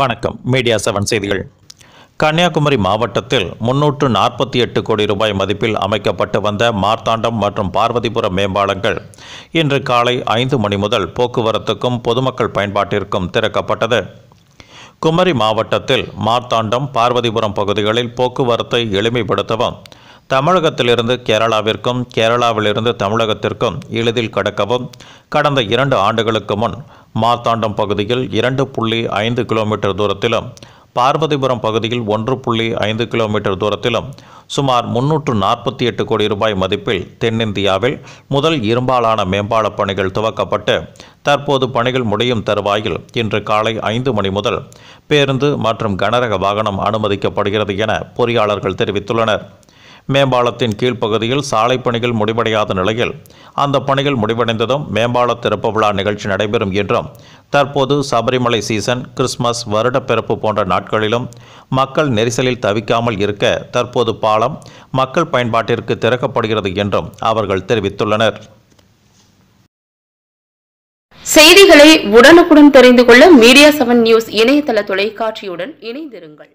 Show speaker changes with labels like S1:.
S1: வணக்கம் media seven செய்திகள் கன்னியாகுமரி மாவட்டத்தில் முன்னூற்று நாற்பத்தி எட்டு கோடி ரூபாய் மதிப்பில் அமைக்கப்பட்டு வந்த மார்த்தாண்டம் மற்றும் பார்வதிபுரம் மேம்பாலங்கள் இன்று காலை ஐந்து மணி முதல் போக்குவரத்துக்கும் பொதுமக்கள் பயன்பாட்டிற்கும் திறக்கப்பட்டது குமரி மாவட்டத்தில் மார்த்தாண்டம் பார்வதிபுரம் பகுதிகளில் போக்குவரத்தை எளிமைப்படுத்தவும் தமிழகத்திலிருந்து கேரளாவிற்கும் கேரளாவிலிருந்து தமிழகத்திற்கும் எளிதில் கடக்கவும் கடந்த இரண்டு ஆண்டுகளுக்கு முன் மார்த்தாண்டம் பகுதியில் இரண்டு புள்ளி ஐந்து கிலோமீட்டர் தூரத்திலும் பார்வதிபுரம் பகுதியில் ஒன்று புள்ளி ஐந்து கிலோமீட்டர் தூரத்திலும் சுமார் முன்னூற்று நாற்பத்தி எட்டு கோடி ரூபாய் மதிப்பில் தென்னிந்தியாவில் முதல் இரும்பாலான மேம்பால பணிகள் துவக்கப்பட்டு தற்போது பணிகள் முடியும் தருவாயில் இன்று காலை ஐந்து மணி முதல் பேருந்து மற்றும் கனரக வாகனம் அனுமதிக்கப்படுகிறது என பொறியாளர்கள் தெரிவித்துள்ளனர் மேம்பாலத்தின் கீழ்ப்பகுதியில் சாலை பணிகள் முடிவடையாத நிலையில் அந்த பணிகள் முடிவடைந்ததும் மேம்பால திறப்பு விழா நிகழ்ச்சி நடைபெறும் என்றும் தற்போது சபரிமலை சீசன் கிறிஸ்துமஸ் வருடப்பிறப்பு போன்ற நாட்களிலும் மக்கள் நெரிசலில் தவிக்காமல் இருக்க தற்போது பாலம் மக்கள் பயன்பாட்டிற்கு திறக்கப்படுகிறது என்றும் அவர்கள் தெரிவித்துள்ளனர்
S2: செய்திகளை உடனுக்குடன் தெரிந்து கொள்ள மீடியா செவன் நியூஸ் இணையதள தொலைக்காட்சியுடன் இணைந்திருங்கள்